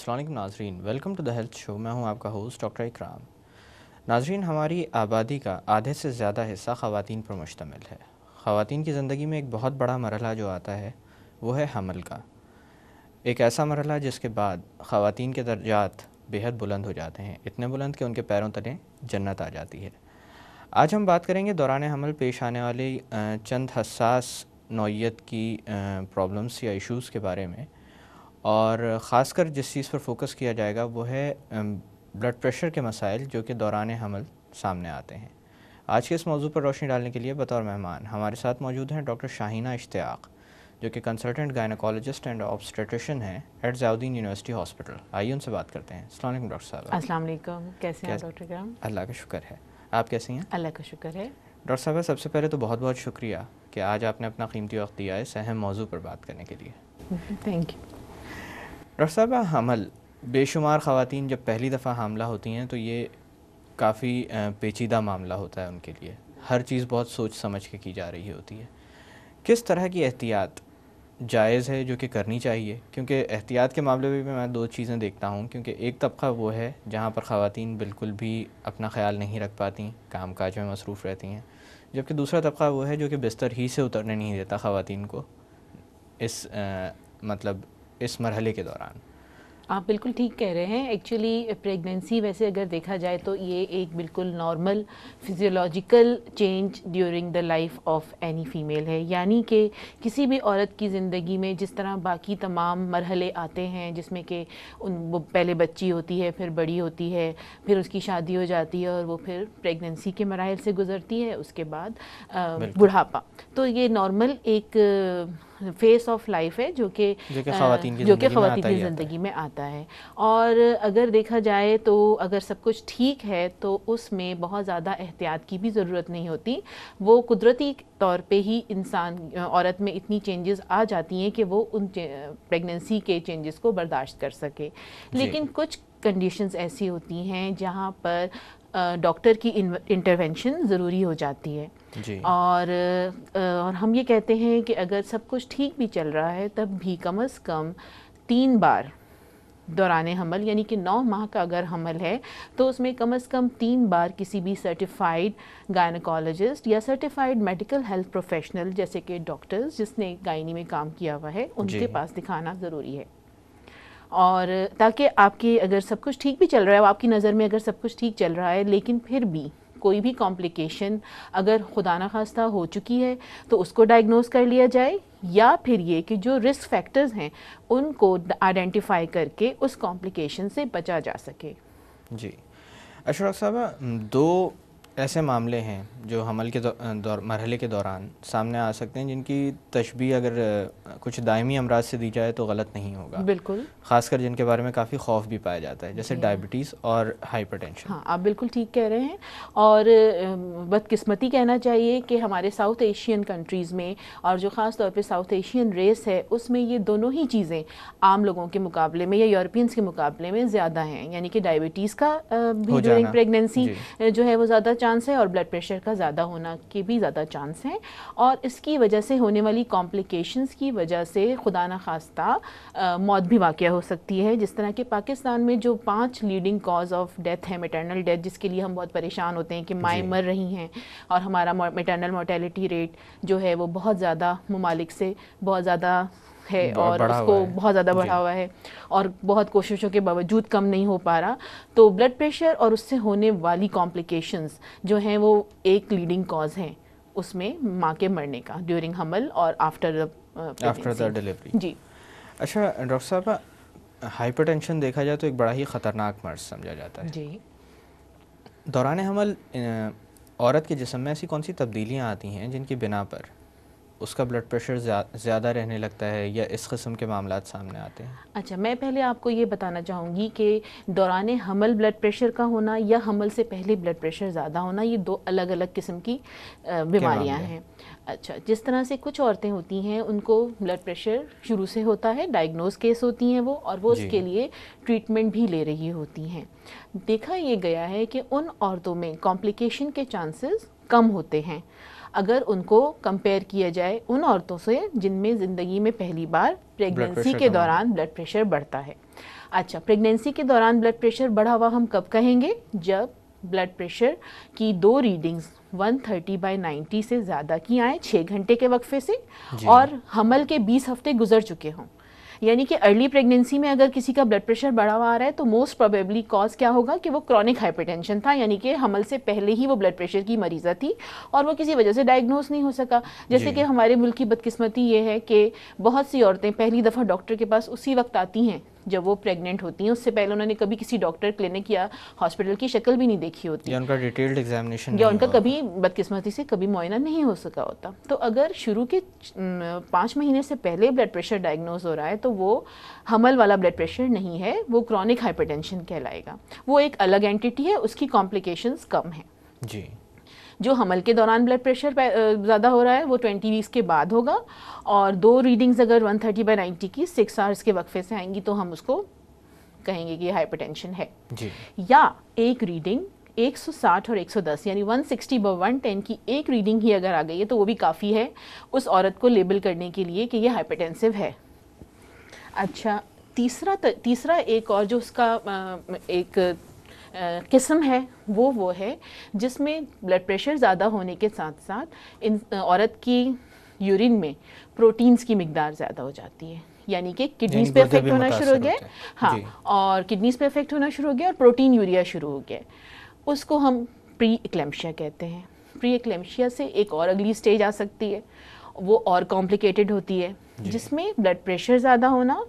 असलम नाजरीन welcome to the health show मैं हूं आपका होस्ट डॉक्टर इकराम नाजरीन हमारी आबादी का आधे से ज़्यादा हिस्सा ख़वान पर मुश्तमिल है ख़वान की ज़िंदगी में एक बहुत बड़ा मरला जो आता है वो है हमल का एक ऐसा मरला जिसके बाद ख़वान के दर्जात बेहद बुलंद हो जाते हैं इतने बुलंद कि उनके पैरों तले जन्नत आ जाती है आज हम बात करेंगे दौरान हमल पेश आने वाली चंद हसास नोयत की प्रॉब्लम्स या इशूज़ के बारे में और ख़ासकर जिस चीज़ पर फोकस किया जाएगा वो है ब्लड um, प्रेशर के मसाइल जो कि दौरान हमल सामने आते हैं आज के इस मौजू पर रोशनी डालने के लिए बतौर मेहमान हमारे साथ मौजूद हैं डॉक्टर शाहीना इश्तियाक जो कि कंसल्टेंट गायनकोलॉजिस्ट एंड ऑब्स्टेट्रिशन हैं एट जयाउद्दीन यूनिवर्सिटी हॉस्पिटल आइए उनसे बात करते हैं डॉक्टर साहब अस्सलाम कैसे हैं डॉक्टर अल्लाह का शुक्र है आप कैसे हैं अल्लाह का शुक्र है डॉक्टर साहब सबसे पहले तो बहुत बहुत शुक्रिया कि आज आपने अपना कीमती वक्त दिया है इस अहम मौजू पर बात करने के लिए थैंक यू डॉक्टर साहब हमल बेशुमार ख़वान जब पहली दफ़ा हमला होती हैं तो ये काफ़ी पेचीदा मामला होता है उनके लिए हर चीज़ बहुत सोच समझ के की जा रही होती है किस तरह की एहतियात जायज़ है जो कि करनी चाहिए क्योंकि एहतियात के मामले में मैं दो चीज़ें देखता हूँ क्योंकि एक तबका वो है जहाँ पर ख़वान बिल्कुल भी अपना ख्याल नहीं रख पाती काम काज में मसरूफ़ रहती हैं जबकि दूसरा तबका वो है जो कि बिस्तर ही से उतरने नहीं देता ख़वान को इस आ, मतलब इस मरहले के दौरान आप बिल्कुल ठीक कह रहे हैं एक्चुअली प्रेगनेंसी वैसे अगर देखा जाए तो ये एक बिल्कुल normal physiological change during the life of any female है यानी कि किसी भी औरत की ज़िंदगी में जिस तरह बाकी तमाम मरहले आते हैं जिसमें कि उन वो पहले बच्ची होती है फिर बड़ी होती है फिर उसकी शादी हो जाती है और वो फिर प्रेगनेंसी के मरल से गुजरती है उसके बाद बुढ़ापा तो ये नॉर्मल एक फेस ऑफ लाइफ है जो कि जो कि ख़वान की ज़िंदगी में, में आता है और अगर देखा जाए तो अगर सब कुछ ठीक है तो उसमें बहुत ज़्यादा एहतियात की भी ज़रूरत नहीं होती वो कुदरती तौर पे ही इंसान औरत में इतनी चेंजेस आ जाती हैं कि वो उन प्रेगनेंसी के चेंजेस को बर्दाश्त कर सके लेकिन कुछ कंडीशंस ऐसी होती हैं जहाँ पर डॉक्टर की इंटरवेंशन ज़रूरी हो जाती है और और हम ये कहते हैं कि अगर सब कुछ ठीक भी चल रहा है तब भी कम अज़ कम तीन बार दौरान हमल यानी कि नौ माह का अगर हमल है तो उसमें कम अज़ कम तीन बार किसी भी सर्टिफाइड गायनकोलॉजिस्ट या सर्टिफाइड मेडिकल हेल्थ प्रोफेशनल जैसे कि डॉक्टर्स जिसने गायनी में काम किया हुआ है उनके पास दिखाना ज़रूरी है और ताकि आपके अगर सब कुछ ठीक भी चल रहा है आपकी नज़र में अगर सब कुछ ठीक चल रहा है लेकिन फिर भी कोई भी कॉम्प्लिकेशन अगर खुदा न खास्ता हो चुकी है तो उसको डायग्नोज कर लिया जाए या फिर ये कि जो रिस्क फैक्टर्स हैं उनको आइडेंटिफाई करके उस कॉम्प्लिकेशन से बचा जा सके जी अशरफ साहब दो ऐसे मामले हैं जो हमल के दौर मरहले के दौरान सामने आ सकते हैं जिनकी तशबी अगर कुछ दायमी अमराज से दी जाए तो गलत नहीं होगा बिल्कुल खासकर जिनके बारे में काफ़ी खौफ भी पाया जाता है जैसे डायबिटीज़ और हाइपरटेंशन हाँ आप बिल्कुल ठीक कह रहे हैं और बदकिस्मती कहना चाहिए कि हमारे साउथ एशियन कंट्रीज़ में और जो ख़ास तौर पर साउथ एशियन रेस है उसमें ये दोनों ही चीज़ें आम लोगों के मुकाबले में या यूरोपियंस के मुकाबले में ज़्यादा हैं यानी कि डायबिटीज़ का भी प्रेगनेंसी जो है वो ज़्यादा चांस है और ब्लड प्रेशर का ज़्यादा होना के भी ज़्यादा चांस हैं और इसकी वजह से होने वाली कॉम्प्लिकेशंस की वजह से खुदा न खास्ता मौत भी वाक़ हो सकती है जिस तरह के पाकिस्तान में जो पाँच लीडिंग कॉज ऑफ डेथ है मेटर्नल डेथ जिसके लिए हम बहुत परेशान होते हैं कि माएँ मर रही हैं और हमारा मेटर्नल मोर्टेलिटी रेट जो है वो बहुत ज़्यादा ममालिक से बहुत ज़्यादा है और उसको बहुत ज़्यादा बढ़ा हुआ है और बहुत कोशिशों के बावजूद कम नहीं हो पा रहा तो ब्लड प्रेशर और उससे होने वाली कॉम्प्लिकेशंस जो हैं वो एक लीडिंग कॉज हैं उसमें माँ के मरने का ड्यूरिंग हमल और आफ्टर आफ्टर द डिलीवरी जी अच्छा डॉक्टर साहब टेंशन देखा जाए तो एक बड़ा ही ख़तरनाक मर्ज समझा जाता है जी दौरान हमल औरत के जिसम में ऐसी कौन सी तब्दीलियाँ आती हैं जिनकी बिना पर उसका ब्लड प्रेशर ज़्यादा रहने लगता है या इस कस्म के मामला सामने आते हैं अच्छा मैं पहले आपको ये बताना चाहूँगी कि दौरान हमल ब्लड प्रेशर का होना या हमल से पहले ब्लड प्रेशर ज़्यादा होना ये दो अलग अलग किस्म की बीमारियाँ हैं अच्छा जिस तरह से कुछ औरतें होती हैं उनको ब्लड प्रेशर शुरू से होता है डायग्नोज केस होती हैं वो और वो उसके लिए ट्रीटमेंट भी ले रही होती हैं देखा ये गया है कि उन औरतों में कॉम्प्लिकेशन के चांसेस कम होते हैं अगर उनको कंपेयर किया जाए उन औरतों से जिनमें ज़िंदगी में पहली बार प्रेगनेंसी के दौरान ब्लड प्रेशर बढ़ता है अच्छा प्रेगनेंसी के दौरान ब्लड प्रेशर बढ़ा हुआ हम कब कहेंगे जब ब्लड प्रेशर की दो रीडिंग्स 130 थर्टी बाई नाइन्टी से ज़्यादा की आए छः घंटे के वक्फे से और हमल के 20 हफ्ते गुजर चुके हों यानी कि अर्ली प्रेगनेंसी में अगर किसी का ब्लड प्रेशर बढ़ा हुआ आ रहा है तो मोस्ट प्रोबेबली कॉज क्या होगा कि वो क्रॉनिक हाइपरटेंशन था यानी कि हमल से पहले ही वो ब्लड प्रेशर की मरीज़ा थी और वो किसी वजह से डायग्नोज नहीं हो सका जैसे कि हमारे मुल्क की बदकिस्मती ये है कि बहुत सी औरतें पहली दफ़ा डॉक्टर के पास उसी वक्त आती हैं जब वो प्रेग्नेंट होती हैं उससे पहले उन्होंने कभी किसी डॉक्टर क्लिनिक या हॉस्पिटल की शक्ल भी नहीं देखी होती या उनका डिटेल्ड एग्जामिनेशन या उनका कभी बदकिस्मती से कभी मुआयना नहीं हो सका होता तो अगर शुरू के पाँच महीने से पहले ब्लड प्रेशर डायग्नोज हो रहा है तो वो हमल वाला ब्लड प्रेशर नहीं है वो क्रॉनिक हाइपरटेंशन कहलाएगा वो एक अलग एंटिटी है उसकी कॉम्प्लिकेशंस कम हैं जी जो हमल के दौरान ब्लड प्रेशर ज़्यादा हो रहा है वो ट्वेंटी वीक्स के बाद होगा और दो रीडिंग्स अगर वन थर्टी बाई नाइन्टी की सिक्स आवर्स के वक्फे से आएंगी तो हम उसको कहेंगे कि हाइपर टेंशन है जी। या एक रीडिंग 160 और 110 यानी 160 वन टेन की एक रीडिंग ही अगर आ गई है तो वो भी काफ़ी है उस औरत को लेबल करने के लिए कि ये हाइपरटेंसिव है अच्छा तीसरा तीसरा एक और जो उसका एक किस्म है वो वो है जिसमें ब्लड प्रेशर ज़्यादा होने के साथ साथ इन औरत की यूरिन में प्रोटीन्स की मकदार ज़्यादा हो जाती है यानी कि किडनीज पे इफेक्ट होना शुरू हो गया हाँ और किडनीज पे इफेक्ट होना शुरू हो गया और प्रोटीन यूरिया शुरू हो गया उसको हम प्री एक्लेम्शिया कहते हैं प्री एक्लेम्शिया से एक और अगली स्टेज आ सकती है वो और कॉम्प्लिकेटेड होती है जिसमें ब्लड प्रेशर ज़्यादा होना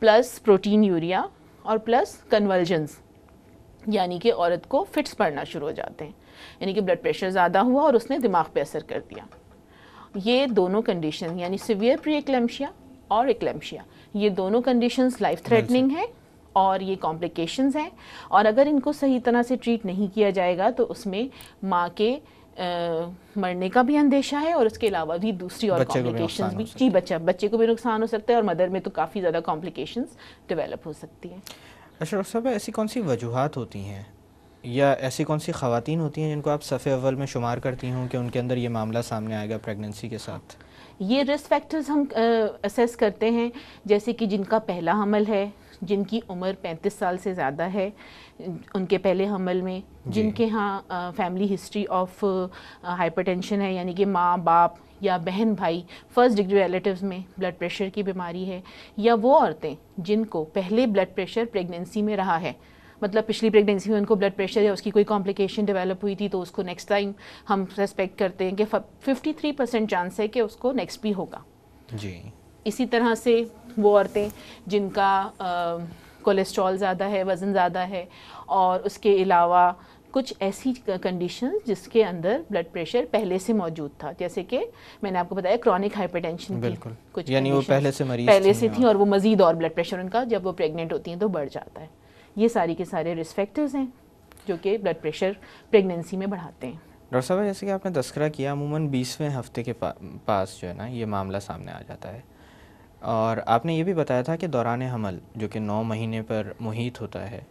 प्लस प्रोटीन यूरिया और प्लस कन्वर्जेंस यानी कि औरत को फिट्स पड़ना शुरू हो जाते हैं यानी कि ब्लड प्रेशर ज़्यादा हुआ और उसने दिमाग पे असर कर दिया ये दोनों कंडीशन यानी सिवियर प्री एक्लेम्शिया और एक्लेम्शिया ये दोनों कंडीशंस लाइफ थ्रेटनिंग है और ये कॉम्प्लिकेशंस हैं और अगर इनको सही तरह से ट्रीट नहीं किया जाएगा तो उसमें माँ के आ, मरने का भी अंदेशा है और उसके अलावा भी दूसरी और कॉम्प्लिकेशंस भी जी बच्चा बच्चे को भी नुकसान हो सकता है और मदर में तो काफ़ी ज़्यादा कॉम्प्लिकेशंस डेवलप हो सकती है अशरफ साहब ऐसी कौन सी वजूहत होती हैं या ऐसी कौन सी खातन होती हैं जिनको आप सफ़े अव्वल में शुमार करती हूँ कि उनके अंदर ये मामला सामने आएगा प्रेगनेंसी के साथ ये रिस्क फैक्टर्स हम असेस करते हैं जैसे कि जिनका पहला हमल है जिनकी उम्र 35 साल से ज़्यादा है उनके पहले हमल में जिनके यहाँ फैमिली हिस्ट्री ऑफ हाइपरटेंशन है यानी कि माँ बाप या बहन भाई फर्स्ट डिग्री रिलेटिव्स में ब्लड प्रेशर की बीमारी है या वो औरतें जिनको पहले ब्लड प्रेशर प्रेगनेंसी में रहा है मतलब पिछली प्रेगनेंसी में उनको ब्लड प्रेशर या उसकी कोई कॉम्प्लिकेशन डेवलप हुई थी तो उसको नेक्स्ट टाइम हम रेस्पेक्ट करते हैं कि 53 परसेंट चांस है कि उसको नेक्स्ट भी होगा जी इसी तरह से वो औरतें जिनका कोलेस्ट्रॉल ज़्यादा है वज़न ज़्यादा है और उसके अलावा कुछ ऐसी कंडीशन जिसके अंदर ब्लड प्रेशर पहले से मौजूद था जैसे कि मैंने आपको बताया क्रॉनिक हाइपरटेंशन बिल्कुल कुछ यानी वो पहले से मरीज पहले से थी हाँ। और वो मजीद और ब्लड प्रेशर उनका जब वो प्रेगनेंट होती हैं तो बढ़ जाता है ये सारी के सारे रिस्क हैं जो कि ब्लड प्रेशर प्रेगनेंसी में बढ़ाते हैं डॉक्टर साहब जैसे कि आपने तस्करा किया अमूमन बीसवें हफ्ते के पास जो है ना ये मामला सामने आ जाता है और आपने ये भी बताया था कि दौरान हमल जो कि नौ महीने पर मुहित होता है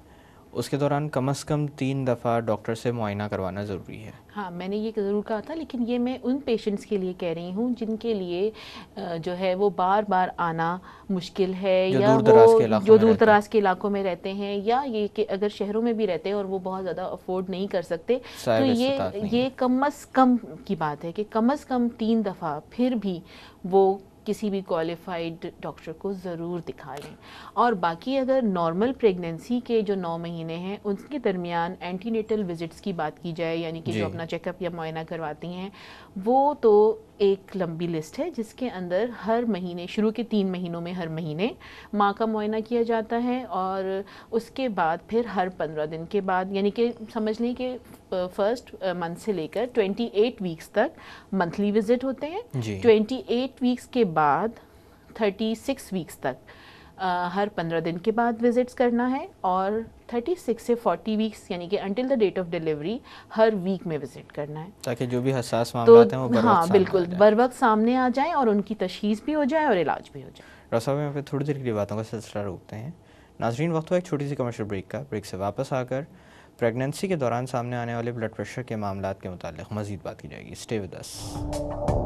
उसके दौरान कम अज़ कम तीन दफ़ा डॉक्टर से मुआयना करवाना ज़रूरी है हाँ मैंने ये ज़रूर कहा था लेकिन ये मैं उन पेशेंट्स के लिए कह रही हूँ जिनके लिए जो है वो बार बार आना मुश्किल है जो या वो जो दूर दराज के इलाकों में रहते हैं या ये कि अगर शहरों में भी रहते हैं और वो बहुत ज़्यादा अफोर्ड नहीं कर सकते तो ये ये कम अज़ कम की बात है कि कम अज़ कम तीन दफ़ा फिर भी वो किसी भी क्वालिफाइड डॉक्टर को ज़रूर दिखा लें और बाकी अगर नॉर्मल प्रेगनेंसी के जो नौ महीने हैं उनके दरमियान एंटीनेटल विज़िट्स की बात की जाए यानी कि जो अपना चेकअप या मुआयना करवाती हैं वो तो एक लंबी लिस्ट है जिसके अंदर हर महीने शुरू के तीन महीनों में हर महीने माँ का मुआयना किया जाता है और उसके बाद फिर हर पंद्रह दिन के बाद यानी कि समझ लें कि फर्स्ट मंथ से लेकर ट्वेंटी एट वीक्स तक मंथली विजिट होते हैं ट्वेंटी एट वीक्स के बाद थर्टी सिक्स वीक्स तक आ, हर पंद्रह दिन के बाद विजिट्स करना है और 36 से 40 वीक्स यानी कि until the date of delivery हर वीक में विजिट करना है ताकि जो भी हसास मामला तो, हैं वो हाँ बिल्कुल बर वक्त सामने आ जाए और उनकी तशीस भी हो जाए और इलाज भी हो जाए डॉक्टर साहब यहाँ पे थोड़ी देर के लिए बातों का सिलसिला रोकते हैं नाजरीन वक्त हुआ एक छोटी सी कमर्शियल ब्रेक का ब्रेक से वापस आकर प्रेगनेंसी के दौरान सामने आने वाले ब्लड प्रेशर के मामला के मुतालिक मजीद बात की जाएगी स्टे विद अस